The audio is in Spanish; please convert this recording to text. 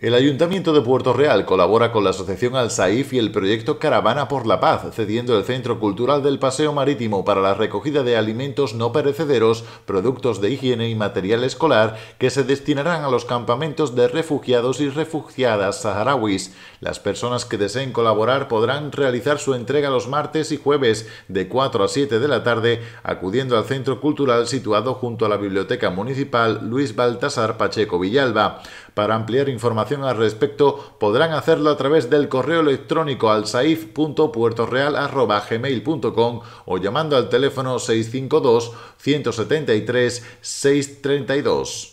El Ayuntamiento de Puerto Real colabora con la Asociación Saif y el proyecto Caravana por la Paz, cediendo el Centro Cultural del Paseo Marítimo para la recogida de alimentos no perecederos, productos de higiene y material escolar que se destinarán a los campamentos de refugiados y refugiadas saharauis. Las personas que deseen colaborar podrán realizar su entrega los martes y jueves de 4 a 7 de la tarde, acudiendo al Centro Cultural situado junto a la Biblioteca Municipal Luis Baltasar Pacheco Villalba. Para ampliar información al respecto, podrán hacerlo a través del correo electrónico al o llamando al teléfono 652 173 632.